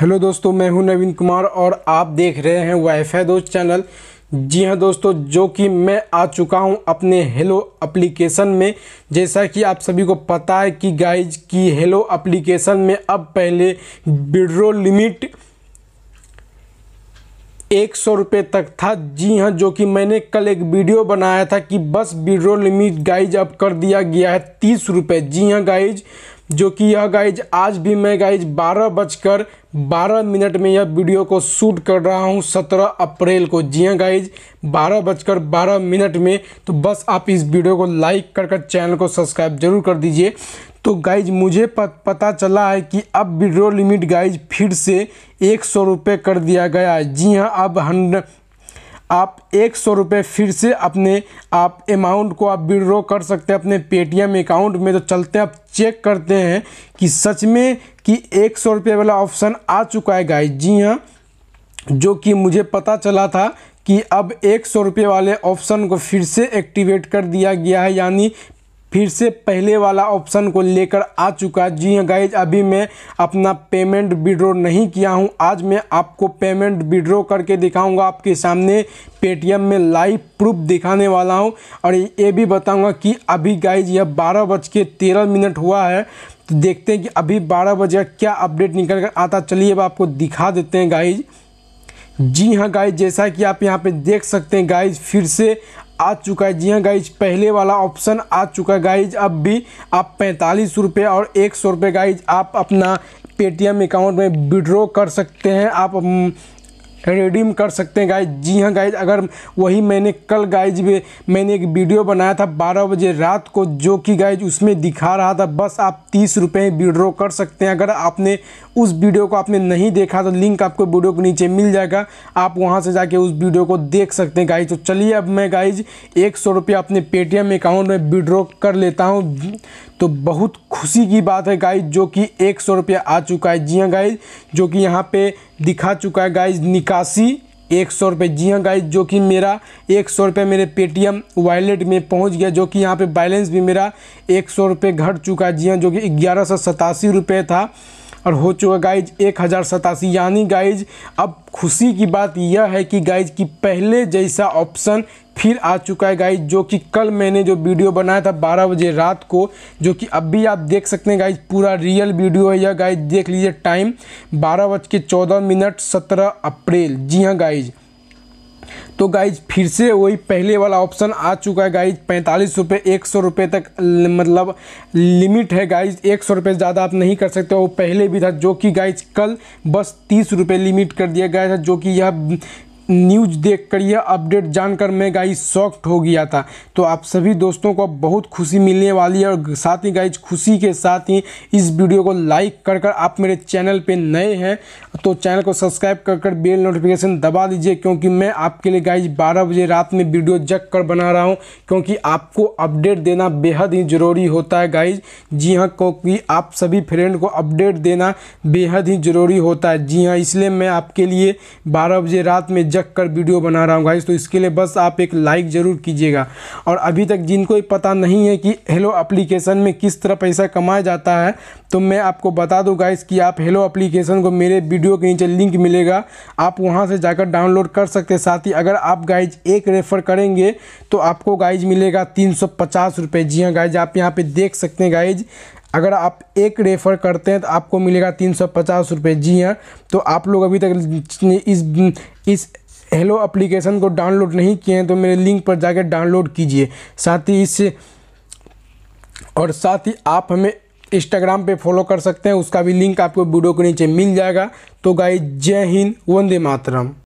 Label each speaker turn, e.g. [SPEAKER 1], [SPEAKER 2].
[SPEAKER 1] hello दोस्तों मैं हूं नवीन कुमार और आप देख रहे हैं वाईफाई दोस्त चैनल जी हां दोस्तों जो कि मैं आ चुका हूं अपने हेलो एप्लीकेशन में जैसा कि आप सभी को पता है कि गाइज की हेलो एप्लीकेशन में अब पहले विड्रो लिमिट एक सौ रुपये तक था जी हाँ जो कि मैंने कल एक वीडियो बनाया था कि बस विड्रो लिमिट गाइज अब कर दिया गया है तीस रुपये जी हाँ गाइज जो कि यह गाइज आज भी मैं गाइज बारह बजकर बारह मिनट में यह वीडियो को शूट कर रहा हूँ सत्रह अप्रैल को जी हाँ गाइज बारह बजकर बारह मिनट में तो बस आप इस वीडियो को लाइक कर कर चैनल को सब्सक्राइब जरूर कर दीजिए तो गाइज मुझे पता चला है कि अब वीडियो लिमिट गाइज फिर से एक सौ रुपये कर दिया गया है जी हाँ अब हंड्रेड आप एक सौ रुपये फिर से अपने आप अमाउंट को आप विड्रॉ कर सकते हैं अपने पेटीएम अकाउंट में तो चलते हैं आप चेक करते हैं कि सच में कि एक सौ रुपये वाला ऑप्शन आ चुका है गाइस जी हाँ जो कि मुझे पता चला था कि अब एक सौ रुपये वाले ऑप्शन को फिर से एक्टिवेट कर दिया गया है यानी फिर से पहले वाला ऑप्शन को लेकर आ चुका जी हाँ गाइज अभी मैं अपना पेमेंट विड्रो नहीं किया हूँ आज मैं आपको पेमेंट विड्रो करके दिखाऊंगा आपके सामने पेटीएम में लाइव प्रूफ दिखाने वाला हूँ और ये भी बताऊंगा कि अभी गाइज यह बारह बज के तेरह मिनट हुआ है तो देखते हैं कि अभी बारह बजे क्या अपडेट निकल कर आता चलिए अब आपको दिखा देते हैं गाइज जी हाँ गाइज जैसा कि आप यहाँ पे देख सकते हैं गाइज फिर से आ चुका है जी हाँ गाइज पहले वाला ऑप्शन आ चुका है गाइज अब भी आप पैंतालीस रुपये और एक सौ रुपये गाइज आप अपना पेटीएम अकाउंट में विड्रॉ कर सकते हैं आप रिडीम कर सकते हैं गाइज जी हाँ गाइज अगर वही मैंने कल गाइज में मैंने एक वीडियो बनाया था बारह बजे रात को जो कि गाइज उसमें दिखा रहा था बस आप तीस रुपये विड्रॉ कर सकते हैं अगर आपने उस वीडियो को आपने नहीं देखा तो लिंक आपको वीडियो के नीचे मिल जाएगा आप वहाँ से जाके उस वीडियो को देख सकते हैं गाइज तो चलिए अब मैं गाइज एक सौ रुपया अपने पेटीएम अकाउंट में विड्रॉ कर लेता हूँ तो बहुत खुशी की बात है गाइज जो कि एक सौ रुपया आ चुका है जी हाँ गाइज जो कि यहाँ पे दिखा चुका है गाइज निकासी एक सौ रुपये जी हाँ गाइज जो कि मेरा एक सौ रुपये मेरे पेटीएम वॉलेट में पहुंच गया जो कि यहाँ पे बैलेंस भी मेरा एक सौ रुपये घट चुका है जी हाँ जो कि ग्यारह सौ सतासी रुपये था और हो चुका गाइज एक हज़ार सतासी यानी गाइज अब खुशी की बात यह है कि गाइज की पहले जैसा ऑप्शन फिर आ चुका है गाइज जो कि कल मैंने जो वीडियो बनाया था 12 बजे रात को जो कि अब भी आप देख सकते हैं गाइज पूरा रियल वीडियो है यह गाइज देख लीजिए टाइम बारह बज के चौदह मिनट सत्रह अप्रैल जी हाँ गाइज़ तो गाइज फिर से वही पहले वाला ऑप्शन आ चुका है गाइज पैंतालीस रुपये एक सौ रुपये तक मतलब लिमिट है गाइज एक सौ रुपये ज़्यादा आप नहीं कर सकते वो पहले भी था जो कि गाइज कल बस तीस रुपये लिमिट कर दिया गया था जो कि यह न्यूज देख कर यह अपडेट जानकर मैं गाइज शॉक्ड हो गया था तो आप सभी दोस्तों को बहुत खुशी मिलने वाली है और साथ ही गाइज खुशी के साथ ही इस वीडियो को लाइक कर कर आप मेरे चैनल पे नए हैं तो चैनल को सब्सक्राइब कर कर बेल नोटिफिकेशन दबा दीजिए क्योंकि मैं आपके लिए गाइज बारह बजे रात में वीडियो जग कर बना रहा हूँ क्योंकि आपको अपडेट देना बेहद ही ज़रूरी होता है गाइज जी हाँ क्योंकि आप सभी फ्रेंड को अपडेट देना बेहद ही ज़रूरी होता है जी हाँ इसलिए मैं आपके लिए बारह बजे रात में झिझक कर वीडियो बना रहा हूँ गाइस तो इसके लिए बस आप एक लाइक ज़रूर कीजिएगा और अभी तक जिनको पता नहीं है कि हेलो अप्लीकेशन में किस तरह पैसा कमाया जाता है तो मैं आपको बता दूँ गाइस कि आप हेलो अप्लीकेशन को मेरे वीडियो के नीचे लिंक मिलेगा आप वहाँ से जाकर डाउनलोड कर सकते साथ ही अगर आप गाइज एक रेफ़र करेंगे तो आपको गाइज मिलेगा तीन सौ पचास रुपये जी हाँ गाइज आप यहाँ पर देख सकते हैं गाइज अगर आप एक रेफ़र करते हैं तो आपको मिलेगा तीन सौ पचास रुपये जी हाँ तो आप लोग अभी तक इस इस हेलो एप्लीकेशन को डाउनलोड नहीं किए हैं तो मेरे लिंक पर जाकर डाउनलोड कीजिए साथ ही इस और साथ ही आप हमें इंस्टाग्राम पे फॉलो कर सकते हैं उसका भी लिंक आपको वीडियो के नीचे मिल जाएगा तो गाइज जय हिंद वंदे मातरम